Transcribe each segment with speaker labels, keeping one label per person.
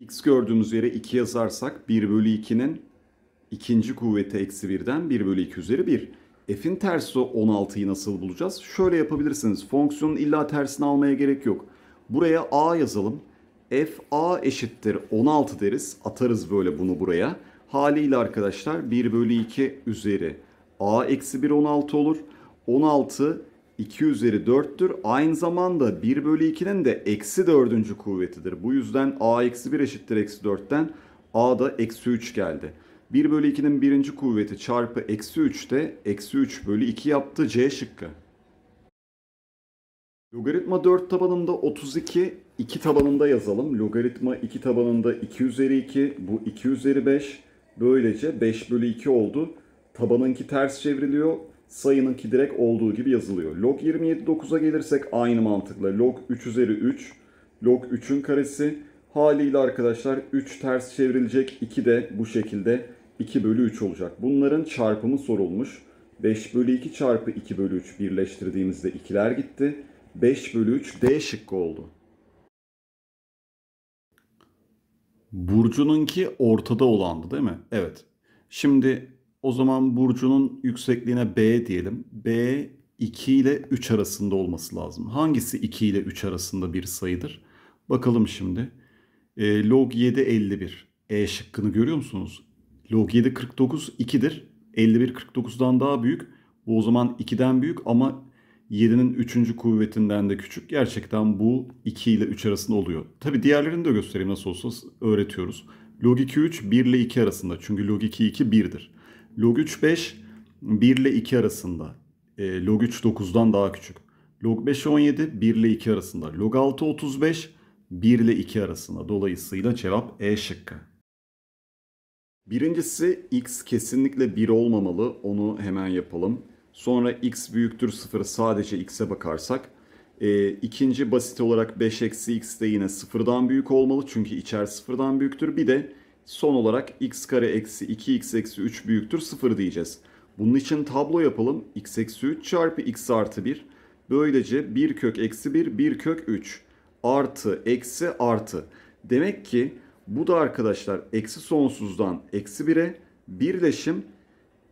Speaker 1: x gördüğümüz yere 2 yazarsak 1 bölü 2'nin ikinci kuvveti eksi 1'den 1 bölü 2 üzeri 1. F'in tersi 16'yı nasıl bulacağız? Şöyle yapabilirsiniz. Fonksiyonun illa tersini almaya gerek yok. Buraya a yazalım. F a eşittir 16 deriz. Atarız böyle bunu buraya. Haliyle arkadaşlar 1 bölü 2 üzeri a eksi 1 16 olur. 16 2 üzeri 4'tür. Aynı zamanda 1 bölü 2'nin de eksi 4. kuvvetidir. Bu yüzden a eksi 1 eşittir eksi 4'ten a da eksi 3 geldi. 1 bölü 2'nin birinci kuvveti çarpı eksi 3 de eksi 3 bölü 2 yaptı C şıkkı. Logaritma 4 tabanında 32, 2 tabanında yazalım. Logaritma 2 tabanında 2 üzeri 2, bu 2 üzeri 5. Böylece 5 bölü 2 oldu. Tabanınki ters çevriliyor. Sayının ki direkt olduğu gibi yazılıyor. Log 27.9'a gelirsek aynı mantıkla log 3 üzeri 3 log 3'ün karesi haliyle arkadaşlar 3 ters çevrilecek 2 de bu şekilde 2 bölü 3 olacak. Bunların çarpımı sorulmuş. 5 bölü 2 çarpı 2 bölü 3 birleştirdiğimizde ikiler gitti. 5 bölü 3 D şıkkı oldu. Burcu'nunki ortada olandı değil mi? Evet. Şimdi o zaman burcunun yüksekliğine B diyelim. B 2 ile 3 arasında olması lazım. Hangisi 2 ile 3 arasında bir sayıdır? Bakalım şimdi. E, log 7 51. E şıkkını görüyor musunuz? Log 7 49 2'dir. 51 49'dan daha büyük. Bu o zaman 2'den büyük ama 7'nin 3. kuvvetinden de küçük. Gerçekten bu 2 ile 3 arasında oluyor. Tabi diğerlerini de göstereyim nasıl olsa öğretiyoruz. Log 2 3 1 ile 2 arasında. Çünkü log 2 2 1'dir. Log 3 5 1 ile 2 arasında. E, log 3 9'dan daha küçük. Log 5 17 1 ile 2 arasında. Log 6 35 1 ile 2 arasında. Dolayısıyla cevap E şıkkı. Birincisi x kesinlikle 1 olmamalı. Onu hemen yapalım. Sonra x büyüktür 0 sadece x'e bakarsak. E, ikinci basit olarak 5 eksi x de yine 0'dan büyük olmalı. Çünkü içer 0'dan büyüktür. Bir de Son olarak x kare eksi 2x eksi 3 büyüktür 0 diyeceğiz. Bunun için tablo yapalım. x eksi 3 çarpı x artı 1. Böylece 1 kök eksi 1, 1 kök 3. Artı, eksi, artı. Demek ki bu da arkadaşlar eksi sonsuzdan eksi 1'e birleşim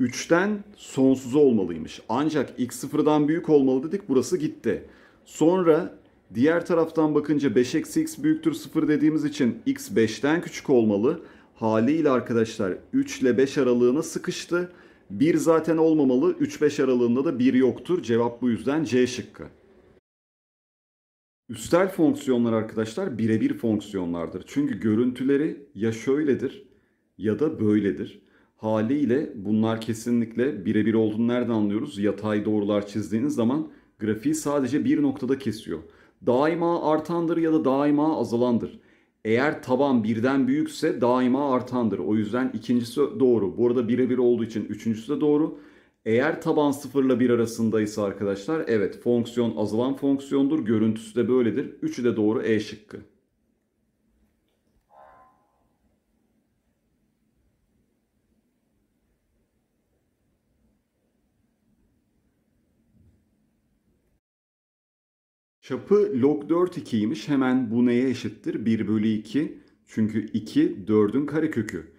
Speaker 1: 3'ten sonsuza olmalıymış. Ancak x sıfırdan büyük olmalı dedik burası gitti. Sonra diğer taraftan bakınca 5 eksi x büyüktür 0 dediğimiz için x 5'ten küçük olmalı haliyle arkadaşlar 3 ile 5 aralığına sıkıştı. 1 zaten olmamalı. 3-5 aralığında da 1 yoktur. Cevap bu yüzden C şıkkı. Üstel fonksiyonlar arkadaşlar birebir fonksiyonlardır. Çünkü görüntüleri ya şöyledir ya da böyledir. Haliyle bunlar kesinlikle birebir olduğunu nereden anlıyoruz? Yatay doğrular çizdiğiniz zaman grafiği sadece bir noktada kesiyor. Daima artandır ya da daima azalandır. Eğer taban birden büyükse daima artandır. O yüzden ikincisi doğru. Bu arada birebir olduğu için üçüncüsü de doğru. Eğer taban sıfırla bir arasındaysa arkadaşlar evet fonksiyon azalan fonksiyondur. Görüntüsü de böyledir. Üçü de doğru E şıkkı. Çapı log 4 2'ymiş. Hemen bu neye eşittir? 1 bölü 2. Çünkü 2 4'ün karekökü.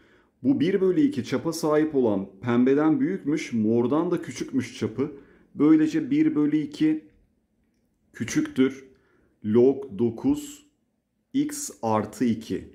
Speaker 1: Bu 1 bölü 2 çapa sahip olan pembeden büyükmüş, mordan da küçükmüş çapı. Böylece 1 bölü 2 küçüktür. Log 9 x artı 2.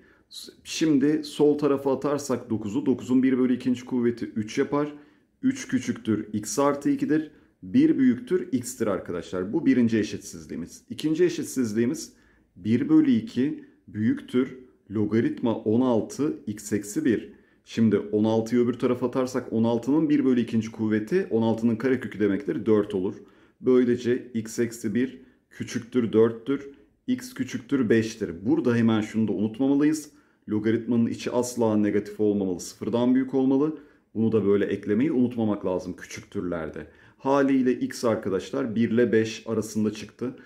Speaker 1: Şimdi sol tarafa atarsak 9'u 9'un 1 bölü 2. kuvveti 3 yapar. 3 küçüktür x artı 2'dir. 1 büyüktür x'tir arkadaşlar. Bu birinci eşitsizliğimiz. İkinci eşitsizliğimiz 1 bölü 2 büyüktür logaritma 16 x eksi 1. Şimdi 16'yı öbür tarafa atarsak 16'nın 1 bölü 2. kuvveti 16'nın karekökü demektir 4 olur. Böylece x eksi 1 küçüktür 4'tür. x küçüktür 5'tir. Burada hemen şunu da unutmamalıyız. Logaritmanın içi asla negatif olmamalı. Sıfırdan büyük olmalı. Bunu da böyle eklemeyi unutmamak lazım küçüktürlerde. Haliyle x arkadaşlar 1 ile 5 arasında çıktı.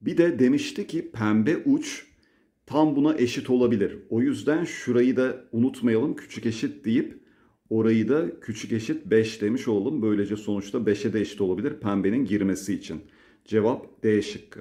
Speaker 1: Bir de demişti ki pembe uç tam buna eşit olabilir. O yüzden şurayı da unutmayalım küçük eşit deyip orayı da küçük eşit 5 demiş olalım. Böylece sonuçta 5'e de eşit olabilir pembenin girmesi için. Cevap D şıkkı.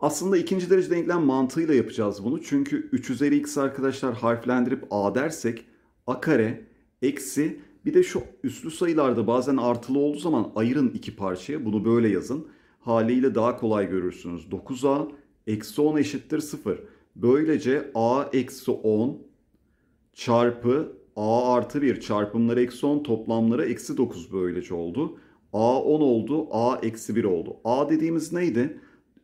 Speaker 1: Aslında ikinci derece denklem mantığıyla yapacağız bunu. Çünkü 3 üzeri x arkadaşlar harflendirip a dersek a kare eksi bir de şu üslü sayılarda bazen artılı olduğu zaman ayırın iki parçaya. Bunu böyle yazın. Haliyle daha kolay görürsünüz. 9a eksi 10 eşittir 0. Böylece a eksi 10 çarpı a artı 1 çarpımları eksi 10 toplamları eksi 9 böylece oldu. a 10 oldu a eksi 1 oldu. a dediğimiz neydi?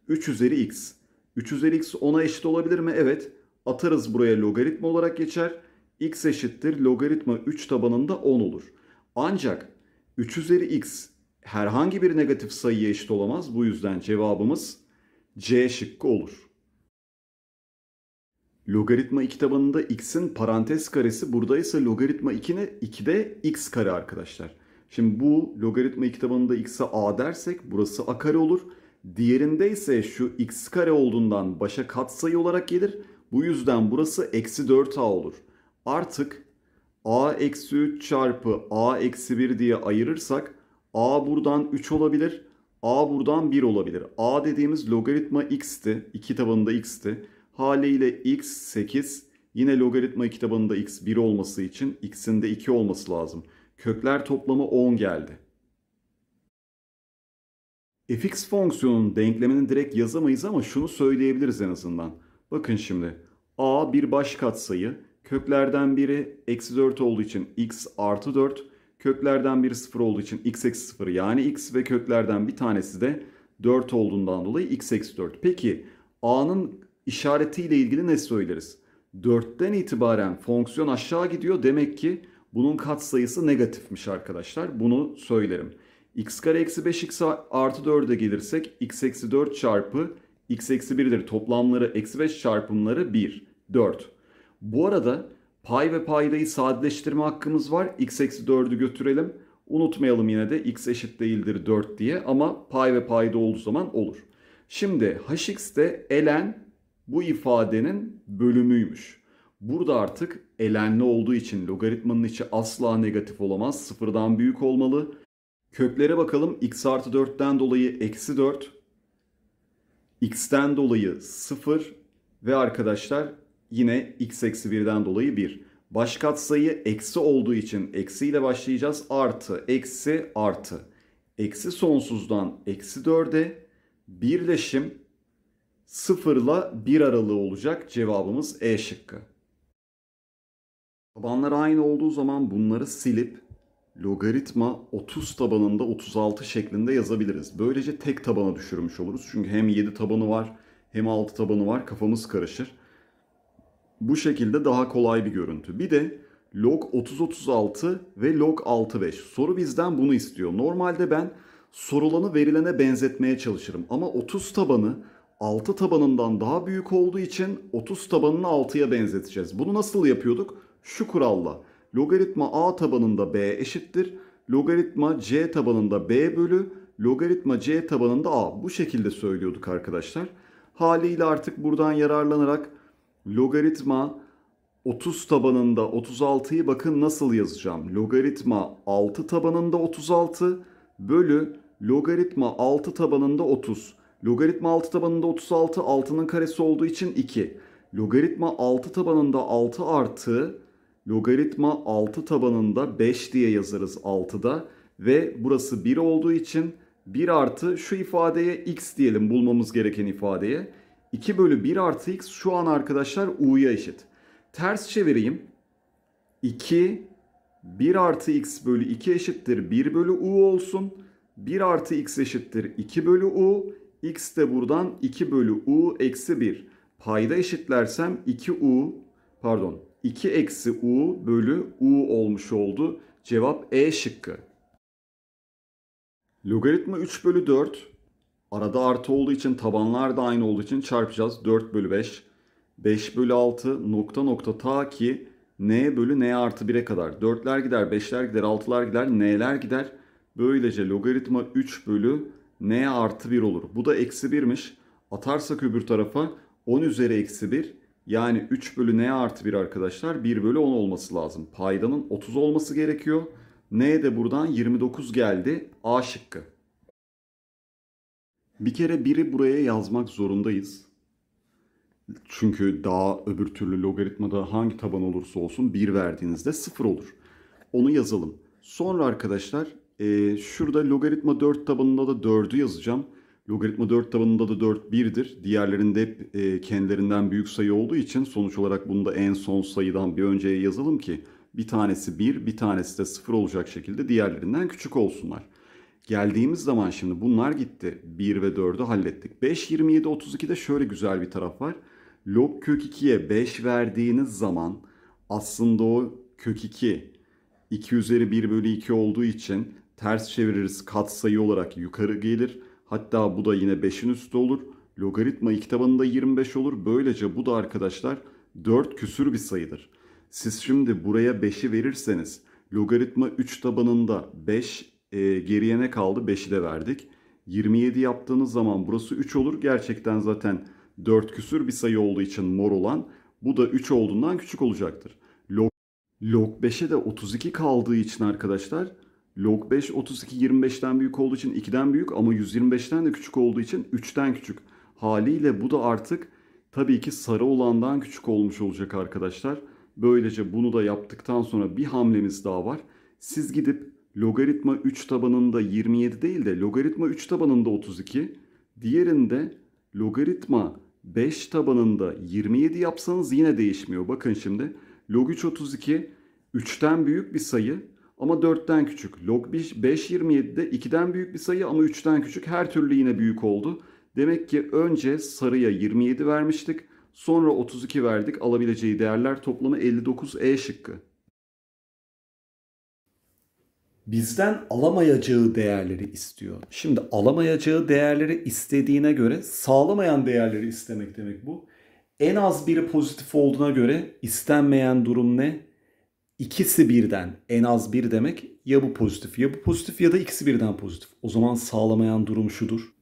Speaker 1: 3 üzeri x. 3 üzeri x 10'a eşit olabilir mi? Evet. Atarız buraya logaritma olarak geçer x eşittir logaritma 3 tabanında 10 olur. Ancak 3 üzeri x herhangi bir negatif sayıya eşit olamaz. Bu yüzden cevabımız C şıkkı olur. Logaritma 2 tabanında x'in parantez karesi buradaysa logaritma 2'ne 2'de x kare arkadaşlar. Şimdi bu logaritma 2 tabanında x'e a dersek burası a kare olur. Diğerinde ise şu x kare olduğundan başa katsayı olarak gelir. Bu yüzden burası eksi 4a olur artık a eksi 3 çarpı a eksi 1 diye ayırırsak a buradan 3 olabilir. A buradan 1 olabilir. A dediğimiz logaritma x'ti. 2 tabanında x'ti. Haliyle x 8. Yine logaritma 2 tabanında x 1 olması için x'in de 2 olması lazım. Kökler toplamı 10 geldi. fx fonksiyonunun denklemini direkt yazamayız ama şunu söyleyebiliriz en azından. Bakın şimdi a bir baş katsayı Köklerden biri eksi 4 olduğu için x artı 4. Köklerden biri 0 olduğu için x eksi 0 yani x ve köklerden bir tanesi de 4 olduğundan dolayı x eksi 4. Peki a'nın işaretiyle ilgili ne söyleriz? 4'ten itibaren fonksiyon aşağı gidiyor. Demek ki bunun katsayısı negatifmiş arkadaşlar. Bunu söylerim. x kare eksi 5x artı 4'e gelirsek x eksi 4 çarpı x eksi 1'dir. Toplamları eksi 5 çarpımları 1. 4. Bu arada pay ve paydayı sadeleştirme hakkımız var. x eksi 4'ü götürelim. Unutmayalım yine de x eşit değildir 4 diye ama pay ve payda olduğu zaman olur. Şimdi hx'te elen bu ifadenin bölümüymüş. Burada artık elenli olduğu için logaritmanın içi asla negatif olamaz. Sıfırdan büyük olmalı. Köklere bakalım. x artı 4'ten dolayı eksi 4. x'ten dolayı 0. Ve arkadaşlar Yine x eksi 1'den dolayı 1. Baş katsayı eksi olduğu için eksiyle başlayacağız. Artı, eksi, artı. Eksi sonsuzdan eksi 4'e birleşim 0 ile 1 aralığı olacak. Cevabımız E şıkkı. Tabanlar aynı olduğu zaman bunları silip logaritma 30 tabanında 36 şeklinde yazabiliriz. Böylece tek tabana düşürmüş oluruz. Çünkü hem 7 tabanı var hem 6 tabanı var kafamız karışır. Bu şekilde daha kolay bir görüntü. Bir de log 3036 ve log 65. Soru bizden bunu istiyor. Normalde ben sorulanı verilene benzetmeye çalışırım. Ama 30 tabanı 6 tabanından daha büyük olduğu için 30 tabanını 6'ya benzeteceğiz. Bunu nasıl yapıyorduk? Şu kuralla. Logaritma a tabanında b eşittir. Logaritma c tabanında b bölü logaritma c tabanında a. Bu şekilde söylüyorduk arkadaşlar. Haliyle artık buradan yararlanarak logaritma 30 tabanında 36'yı bakın nasıl yazacağım. Logaritma 6 tabanında 36 bölü logaritma 6 tabanında 30. Logaritma 6 tabanında 36 6'nın karesi olduğu için 2. Logaritma 6 tabanında 6 artı logaritma 6 tabanında 5 diye yazarız 6'da. Ve burası 1 olduğu için 1 artı şu ifadeye x diyelim bulmamız gereken ifadeye. 2 bölü 1 artı x şu an arkadaşlar u'ya eşit. Ters çevireyim. 2 1 artı x bölü 2 eşittir 1 bölü u olsun. 1 artı x eşittir 2 bölü u. x de buradan 2 bölü u eksi 1. Payda eşitlersem 2u pardon 2 eksi u bölü u olmuş oldu. Cevap E şıkkı. Logaritma 3 bölü 4 Arada artı olduğu için tabanlar da aynı olduğu için çarpacağız. 4 bölü 5. 5 bölü 6 nokta nokta ta ki n bölü n artı 1'e kadar. 4'ler gider, 5'ler gider, 6'lar gider, n'ler gider. Böylece logaritma 3 bölü n artı 1 olur. Bu da eksi 1'miş. Atarsak öbür tarafa 10 üzeri eksi 1 yani 3 bölü n artı 1 arkadaşlar 1 bölü 10 olması lazım. Paydanın 30 olması gerekiyor. n de buradan 29 geldi. A şıkkı. Bir kere biri buraya yazmak zorundayız. Çünkü daha öbür türlü logaritmada hangi taban olursa olsun 1 verdiğinizde 0 olur. Onu yazalım. Sonra arkadaşlar e, şurada logaritma 4 tabanında da 4'ü yazacağım. Logaritma 4 tabanında da 4 1'dir. Diğerlerinde hep e, kendilerinden büyük sayı olduğu için sonuç olarak bunu da en son sayıdan bir önceye yazalım ki bir tanesi 1, bir tanesi de 0 olacak şekilde diğerlerinden küçük olsunlar. Geldiğimiz zaman şimdi bunlar gitti. 1 ve 4'ü hallettik. 5, 27, 32'de şöyle güzel bir taraf var. Log kök 2'ye 5 verdiğiniz zaman aslında o kök 2 2 üzeri 1 bölü 2 olduğu için ters çeviririz katsayı olarak yukarı gelir. Hatta bu da yine 5'in üstü olur. Logaritma iki tabanında 25 olur. Böylece bu da arkadaşlar 4 küsür bir sayıdır. Siz şimdi buraya 5'i verirseniz logaritma 3 tabanında 5 e, geriye ne kaldı? 5'i de verdik. 27 yaptığınız zaman burası 3 olur. Gerçekten zaten 4 küsür bir sayı olduğu için mor olan bu da 3 olduğundan küçük olacaktır. Log, log 5'e de 32 kaldığı için arkadaşlar log 5 32 25'ten büyük olduğu için 2'den büyük ama 125'ten de küçük olduğu için 3'ten küçük. Haliyle bu da artık tabii ki sarı olandan küçük olmuş olacak arkadaşlar. Böylece bunu da yaptıktan sonra bir hamlemiz daha var. Siz gidip logaritma 3 tabanında 27 değil de logaritma 3 tabanında 32, diğerinde logaritma 5 tabanında 27 yapsanız yine değişmiyor. Bakın şimdi log 3 32 3'ten büyük bir sayı ama 4'ten küçük. Log 5, 5 27'de 2'den büyük bir sayı ama 3'ten küçük. Her türlü yine büyük oldu. Demek ki önce sarıya 27 vermiştik. Sonra 32 verdik. Alabileceği değerler toplamı 59 E şıkkı bizden alamayacağı değerleri istiyor. Şimdi alamayacağı değerleri istediğine göre sağlamayan değerleri istemek demek bu. En az biri pozitif olduğuna göre istenmeyen durum ne? İkisi birden en az bir demek ya bu pozitif ya bu pozitif ya da ikisi birden pozitif. O zaman sağlamayan durum şudur.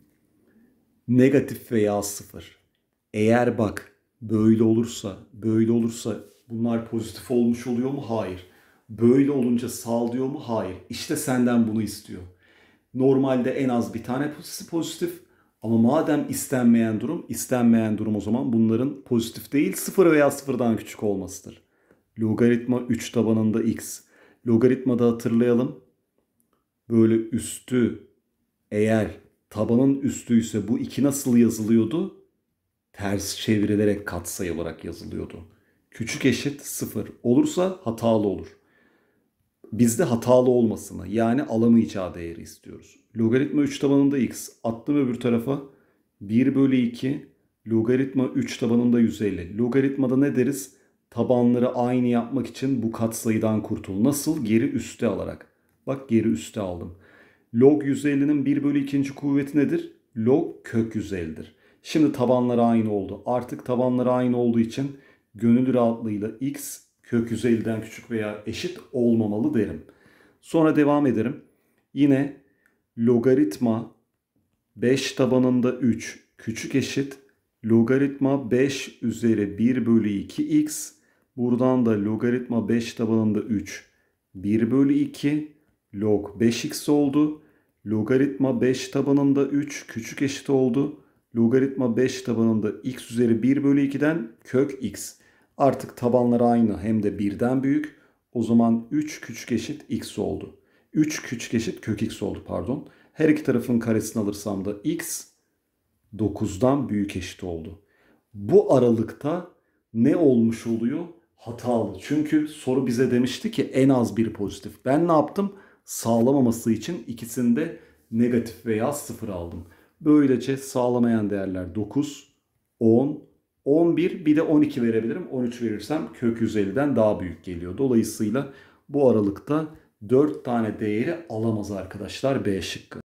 Speaker 1: Negatif veya sıfır. Eğer bak böyle olursa, böyle olursa bunlar pozitif olmuş oluyor mu? Hayır Böyle olunca sal diyor mu? Hayır. İşte senden bunu istiyor. Normalde en az bir tane pozitif ama madem istenmeyen durum, istenmeyen durum o zaman bunların pozitif değil sıfır veya sıfırdan küçük olmasıdır. Logaritma 3 tabanında x. Logaritmada hatırlayalım. Böyle üstü eğer tabanın üstü ise bu 2 nasıl yazılıyordu? Ters çevrilerek katsayı olarak yazılıyordu. Küçük eşit 0 olursa hatalı olur bizde hatalı olmasını yani alamayacağı değeri istiyoruz. Logaritma 3 tabanında x attım öbür tarafa 1 bölü 2 logaritma 3 tabanında 150. Logaritmada ne deriz? Tabanları aynı yapmak için bu katsayıdan kurtul. Nasıl? Geri üste alarak. Bak geri üste aldım. Log 150'nin 1 bölü 2. kuvveti nedir? Log kök 150'dir. Şimdi tabanları aynı oldu. Artık tabanları aynı olduğu için gönül rahatlığıyla x kök 150'den küçük veya eşit olmamalı derim. Sonra devam ederim. Yine logaritma 5 tabanında 3 küçük eşit logaritma 5 üzeri 1 bölü 2x buradan da logaritma 5 tabanında 3 1 bölü 2 log 5x oldu. Logaritma 5 tabanında 3 küçük eşit oldu. Logaritma 5 tabanında x üzeri 1 bölü 2'den kök x. Artık tabanları aynı hem de birden büyük. O zaman 3 küçük eşit x oldu. 3 küçük eşit kök x oldu pardon. Her iki tarafın karesini alırsam da x 9'dan büyük eşit oldu. Bu aralıkta ne olmuş oluyor? Hatalı. Çünkü soru bize demişti ki en az bir pozitif. Ben ne yaptım? Sağlamaması için ikisinde negatif veya sıfır aldım. Böylece sağlamayan değerler 9, 10, 11 bir de 12 verebilirim. 13 verirsem kök 150'den daha büyük geliyor. Dolayısıyla bu aralıkta 4 tane değeri alamaz arkadaşlar B şıkkı.